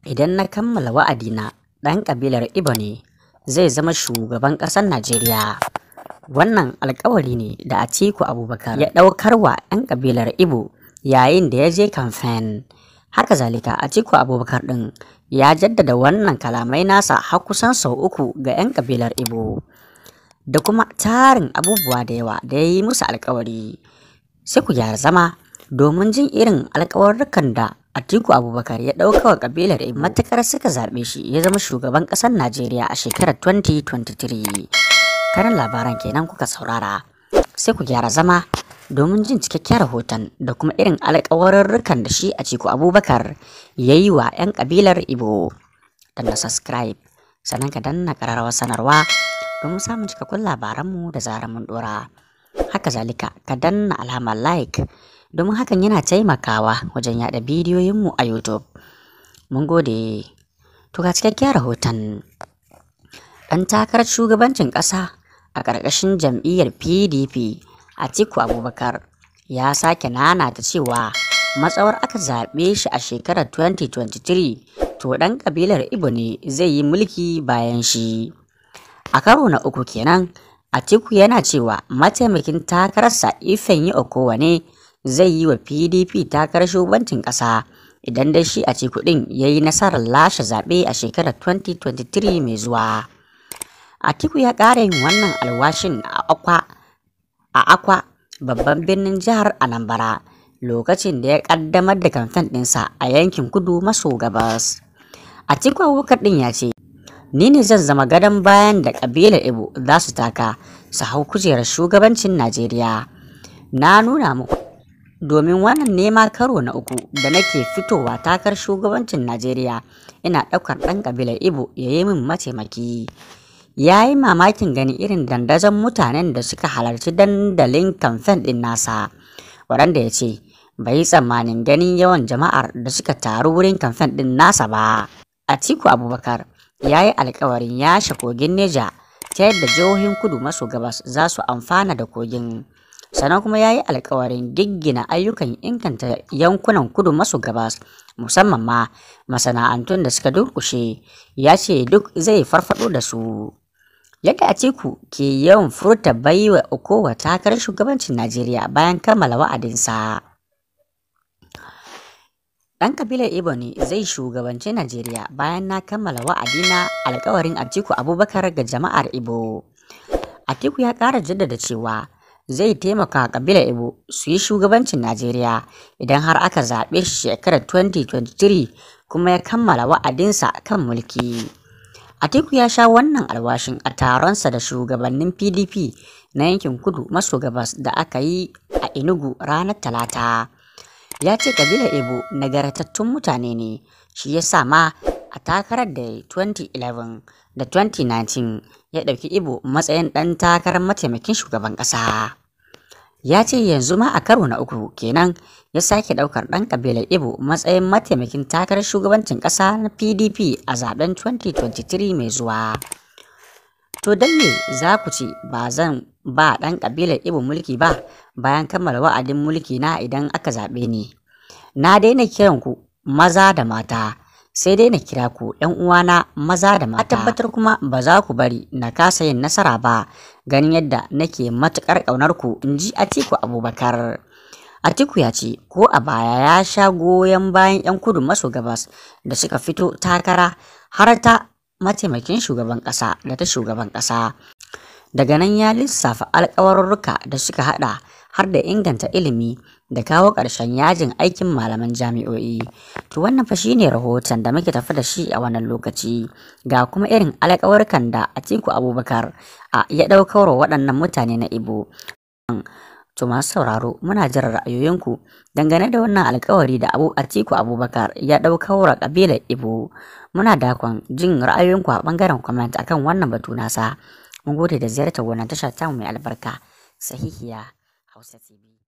Idan na kammala wa'adina ɗan ƙabilar Ibo ne zai zama shugaban ƙasar Najeriya. Wannan alkawari ne da Atiku Abubakar ya ɗaukar wa 'yan ƙabilar Ibo yayin da ya je kamfen. Haka zalika Atiku Abubakar ɗin ya jaddada wannan kalamai nasa har kusan sau uku ga 'yan ƙabilar Ibo. Da kuma tarin abubuwa da yawa da ya yi musu alkawari. Sai ku gyara zama domin jin irin alkawarrukan da Atiku Abubakar ya ɗauka wa kabilar in matukar suka zaɓe shi ya zama shugaban ƙasar Najeriya a shekarar 2023. Karin labaran kenan kuka saurara. Sai ku gyara zama domin jin cikakken rahoton da kuma irin alƙawarurrukan da shi a Atiku Abubakar ya yi wa 'yan kabilar ibo Danna subscribe sannan ka danna ƙararrawar sanarwa domin samun cikakkun labaranmu da zarar mun ɗora. Haka zalika ka danna alamar like domin hakan yana taimakawa wajen yada bidiyoyinmu a YouTube. Mun gode. To ga cikakken rahoton. Ɗan takarar shugabancin ƙasa a ƙarƙashin jam'iyyar PDP Atiku Abubakar ya sake nana ta cewa matsawar aka zaɓe shi a shekarar 2023 to ɗan ƙabilar Ibo ne zai yi mulki bayan shi. A karo na uku kenan Atiku yana cewa mataimakin takararsa Ifeanyi Okowa ne zai yi wa pdp takarar shugabancin ƙasa idan dai shi a kuɗin ya yi nasarar lashe zaɓe a shekarar 2023 mai zuwa atiku ya ƙara yin wannan alwashin a akwa babban birnin jihar anambra lokacin da ya ƙaddamar da kamfen ɗinsa a yankin kudu maso gabas atiku abubakar ɗin ya ce ni ne zan zama gadon bayan da ƙabilar ibo za su taka su hau kujerar shugabancin najeriya na nuna muku domin wannan nema karo na uku da nake fitowa takar shugabancin najeriya ina ɗaukar ɗan ƙabilar ibo ya yi min mataimaki ya yi mamakin gani irin dandazon mutanen da suka halarci dandalin kamfen ɗin nasa waɗanda ya ce bai yi tsammanin ganin yawan jama'ar da suka taru wurin kamfen ɗin nasa ba a atiku abubakar ya yi alkawarin yashe kogin neja ta yadda jihohin kudu maso gabas za su amfana da kogin sannan kuma ya yi alkawarin giggina ayyukan inganta yankunan kudu maso gabas musamman ma masana'antun da suka durkushe ya ce duk zai farfado da su yadda atiku ke yawan furta bai wa kowa takarar shugabancin najeriya bayan kammala wa'adinsa Ɗan kabilar Ebonyi zai shugabanci Najeriya bayan na kammala wa'adina alkawarin Atiku Abubakar ga jama'ar Ibo. Atiku ya ƙara jaddada cewa zai taimaka kabila Ibo su yi shugabancin Najeriya idan har aka zaɓe shi shekarar 2023 kuma ya kammala wa'adinsa kan mulki. Atiku ya sha wannan alwashin a taronsa da shugabannin PDP na yankin kudu maso gabas da aka yi a inugu ranar Talata. Ya ce kabilar Ibo nagaratattun mutane ne, shi ya sa ma a takarar da 2011 da 2019 ya ɗauki Ibo matsayin ɗan takarar mataimakin shugaban ƙasa. ya ce yanzu ma a karo na uku kenan ya sake daukar dan kabilar ibo matsayin mataimakin takarar shugabancin kasa na pdp a zaben 2023 mai zuwa to don me za ku ce ba zan ba dan kabilar ibo mulki ba bayan kammala wa'adin mulki na idan aka zaɓe ni na daina kiran ku maza da mata sai dai na kira ku ‘yan uwana maza da mata. tabbatar kuma ba za ku bari na kasa yin nasara ba ganin yadda nake matuƙar ƙaunar ku in ji Atiku Abubakar. Atiku ya ce ko a baya ya sha goyon bayan 'yan kudu maso gabas da suka fito takara har ta mataimakin shugaban ƙasa da ta shugaban ƙasa. Daga nan ya lissafa alƙawarurruka da suka haɗa har da inganta ilimi da kawo ƙarshen yajin aikin malaman jami'o'i. To wannan fa shine rahoton da muke tafi da shi a wannan lokaci ga kuma irin alƙawarkan da Atiku Abubakar a ya ɗaukarwa waɗannan mutane na Ibo. To masu sauraro muna jira ra'ayoyinku dangane da wannan alƙawari da Abu Atiku Abubakar ya ɗaukarwa ƙabilar Ibo. Muna dakon jin ra'ayoyinku a ɓangaren comment akan wannan batu nasa. Mun gode da ziyartar wannan tasha tamu mai albarka. Sahihiya Hausa TV.